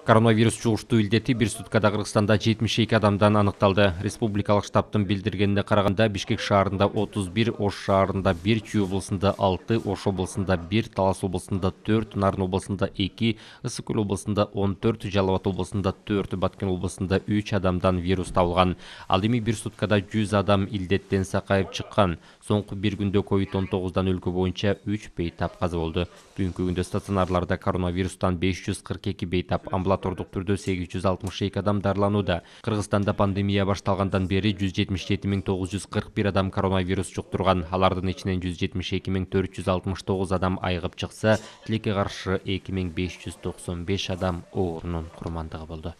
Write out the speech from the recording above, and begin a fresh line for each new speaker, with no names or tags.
Коронавирус жоғышты үлдеті бір суткада Қырғыстанда 72 адамдан анықталды. Республикалық штабтың білдіргеніне қарағанда Бішкек шаарында 31, Ош шаарында 1, Чүй облысында 6, Ош облысында 1, Талас облысында 4, Нарын облысында 2, күл облысында 14, Жалават облысында 4, Баткен облысында 3 адамдан вирус табылған. Ал бір суткада 100 адам илдеттен сақайып шыққан. Соңғы бір күнде COVID-19-дан өлкө боюнча 3 бейтап қазы болды. Бүгінгі күнде стационарларда коронавирустан 542 бейтап амбулатордук түрдө 862 адам дарыланууда кыргызстанда пандемия башталгандан бери 177941 адам коронавирус жуктурган алардын ичинен 172469 адам айыгып чыкса тилекке каршы 2595 адам оорунун курмандыгы болду